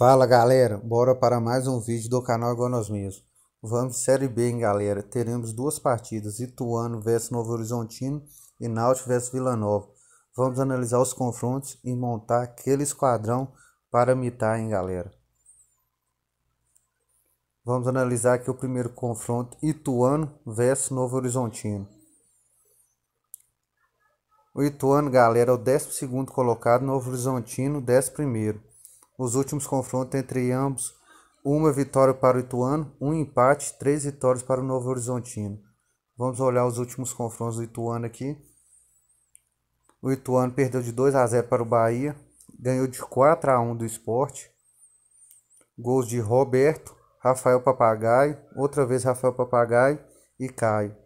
Fala galera, bora para mais um vídeo do canal Agonosmias. Vamos Série B, hein, galera. Teremos duas partidas, Ituano vs Novo Horizontino e Náutico vs Vila Nova. Vamos analisar os confrontos e montar aquele esquadrão para mitar, hein, galera. Vamos analisar aqui o primeiro confronto, Ituano vs Novo Horizontino. O Ituano, galera, é o 12 segundo colocado, Novo Horizontino, 11 primeiro. Os últimos confrontos entre ambos, uma vitória para o Ituano, um empate, três vitórias para o Novo Horizontino. Vamos olhar os últimos confrontos do Ituano aqui. O Ituano perdeu de 2 a 0 para o Bahia, ganhou de 4 a 1 do esporte. Gols de Roberto, Rafael Papagaio, outra vez Rafael Papagaio e Caio.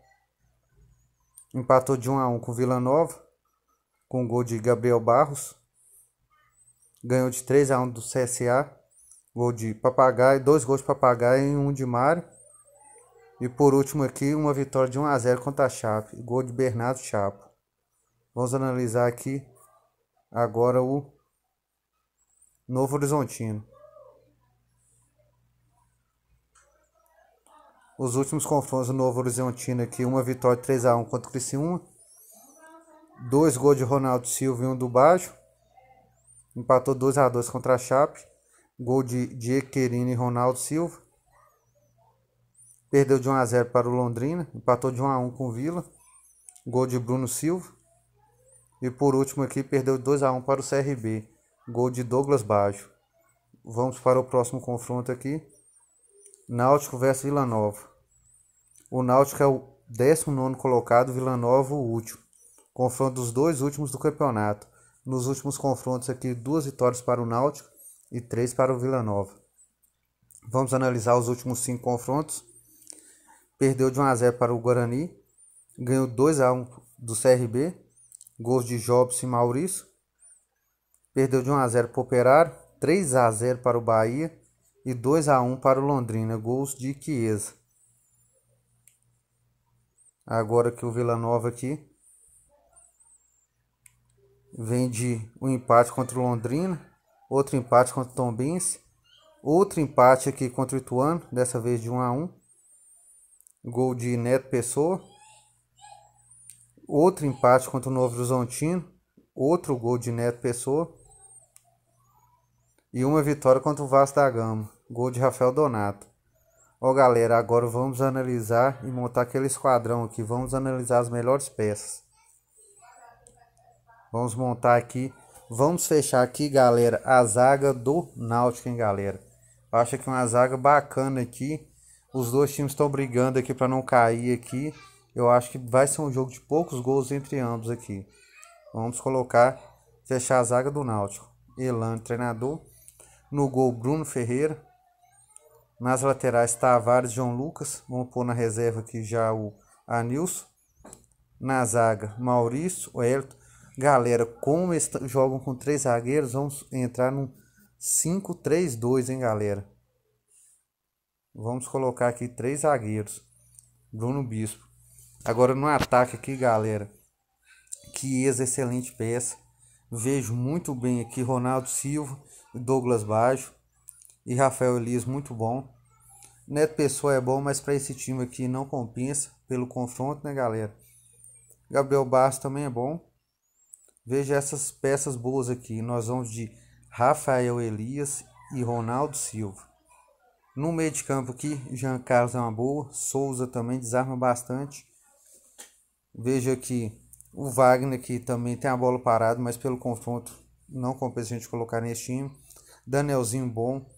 Empatou de 1 a 1 com Vila Nova, com gol de Gabriel Barros ganhou de 3 a 1 do CSA. Gol de Papagaio, dois gols de Papagaio e um de Mário. E por último aqui, uma vitória de 1 a 0 contra a Chape, gol de Bernardo Chapo. Vamos analisar aqui agora o Novo Horizontino. Os últimos confrontos do Novo Horizontino aqui, uma vitória 3 a 1 contra o Criciúma. Dois gols de Ronaldo Silva e um do Baixo. Empatou 2 a 2 contra a Chape. Gol de Diequerino e Ronaldo Silva. Perdeu de 1 a 0 para o Londrina. Empatou de 1 a 1 com o Vila. Gol de Bruno Silva. E por último aqui perdeu 2 a 1 para o CRB. Gol de Douglas Baggio. Vamos para o próximo confronto aqui. Náutico versus Vila Nova. O Náutico é o 19 colocado, Vila Nova o último. Confronto dos dois últimos do campeonato nos últimos confrontos aqui, duas vitórias para o Náutico e três para o Vila Nova. Vamos analisar os últimos cinco confrontos. Perdeu de 1 a 0 para o Guarani, ganhou 2 a 1 do CRB, gols de Jobs e Maurício. Perdeu de 1 a 0 para o Operário, 3 a 0 para o Bahia e 2 a 1 para o Londrina, gols de Chiesa. Agora que o Vila Nova aqui vem de um empate contra o Londrina, outro empate contra o Tombense, outro empate aqui contra o Ituano, dessa vez de 1 a 1 gol de Neto Pessoa, outro empate contra o Novo Horizontino, outro gol de Neto Pessoa e uma vitória contra o Vasco da Gama, gol de Rafael Donato. Ó galera, agora vamos analisar e montar aquele esquadrão aqui, vamos analisar as melhores peças. Vamos montar aqui. Vamos fechar aqui, galera, a zaga do Náutico, hein, galera. Eu acho que uma zaga bacana aqui. Os dois times estão brigando aqui para não cair aqui. Eu acho que vai ser um jogo de poucos gols entre ambos aqui. Vamos colocar, fechar a zaga do Náutico. Elan, treinador. No gol, Bruno Ferreira. Nas laterais, Tavares e João Lucas. Vamos pôr na reserva aqui já o Anilson. Na zaga, Maurício, o Elton. Galera, como eles jogam com três zagueiros, vamos entrar num 5-3-2, hein, galera? Vamos colocar aqui três zagueiros. Bruno Bispo. Agora no ataque aqui, galera. Que excelente peça. Vejo muito bem aqui Ronaldo Silva, Douglas Baggio e Rafael Elias, muito bom. Neto Pessoa é bom, mas para esse time aqui não compensa pelo confronto, né, galera? Gabriel Barros também é bom. Veja essas peças boas aqui. Nós vamos de Rafael Elias e Ronaldo Silva. No meio de campo aqui, Jean Carlos é uma boa. Souza também desarma bastante. Veja aqui o Wagner, que também tem a bola parada, mas pelo confronto não compensa a gente colocar nesse time. Danielzinho bom.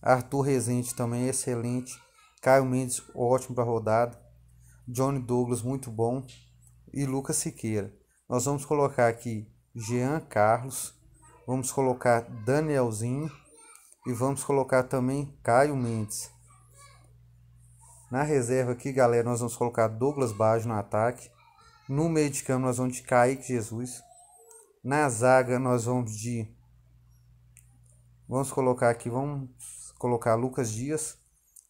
Arthur Rezende também é excelente. Caio Mendes, ótimo para rodada. Johnny Douglas, muito bom. E Lucas Siqueira. Nós vamos colocar aqui Jean Carlos, vamos colocar Danielzinho e vamos colocar também Caio Mendes. Na reserva aqui, galera, nós vamos colocar Douglas Baggio no ataque. No meio de campo nós vamos de Kaique Jesus. Na zaga nós vamos de Vamos colocar aqui, vamos colocar Lucas Dias.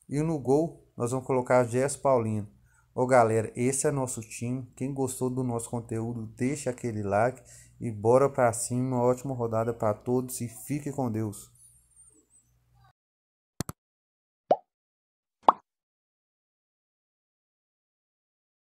E no gol nós vamos colocar Jess Paulino. Ô galera, esse é nosso time. Quem gostou do nosso conteúdo, deixa aquele like e bora pra cima. Uma ótima rodada para todos e fique com Deus.